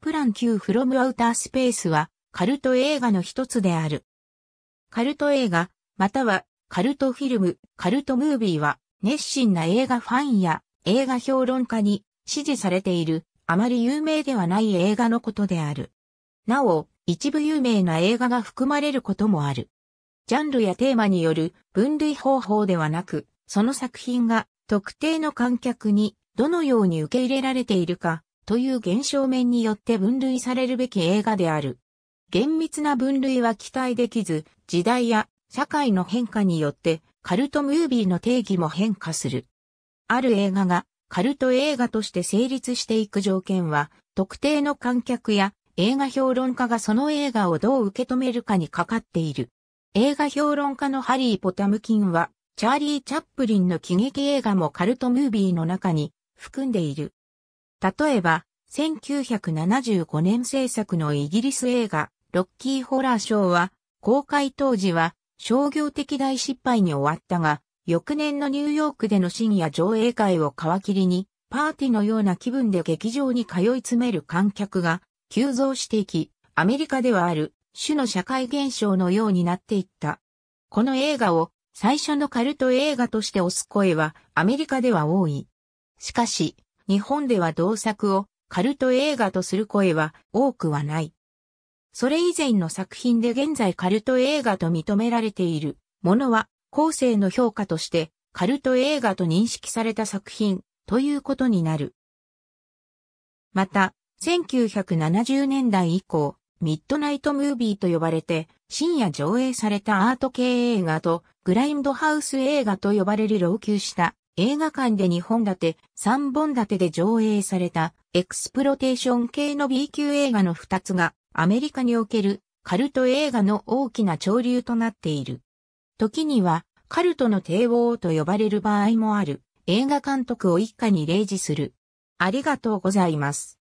プラン Q from Outer Space は、カルト映画の一つである。カルト映画、または、カルトフィルム、カルトムービーは、熱心な映画ファンや映画評論家に支持されている、あまり有名ではない映画のことである。なお、一部有名な映画が含まれることもある。ジャンルやテーマによる分類方法ではなく、その作品が特定の観客にどのように受け入れられているかという現象面によって分類されるべき映画である。厳密な分類は期待できず、時代や社会の変化によってカルトムービーの定義も変化する。ある映画がカルト映画として成立していく条件は、特定の観客や映画評論家がその映画をどう受け止めるかにかかっている。映画評論家のハリー・ポタムキンは、チャーリー・チャップリンの喜劇映画もカルトムービーの中に含んでいる。例えば、1975年制作のイギリス映画、ロッキーホラーショーは、公開当時は商業的大失敗に終わったが、翌年のニューヨークでの深夜上映会を皮切りに、パーティーのような気分で劇場に通い詰める観客が急増していき、アメリカではある種の社会現象のようになっていった。この映画を最初のカルト映画として推す声はアメリカでは多い。しかし、日本では同作をカルト映画とする声は多くはない。それ以前の作品で現在カルト映画と認められているものは後世の評価としてカルト映画と認識された作品ということになる。また、1970年代以降、ミッドナイトムービーと呼ばれて、深夜上映されたアート系映画とグラインドハウス映画と呼ばれる老朽した映画館で2本立て、3本立てで上映されたエクスプロテーション系の B 級映画の2つがアメリカにおけるカルト映画の大きな潮流となっている。時にはカルトの帝王と呼ばれる場合もある映画監督を一家に例示する。ありがとうございます。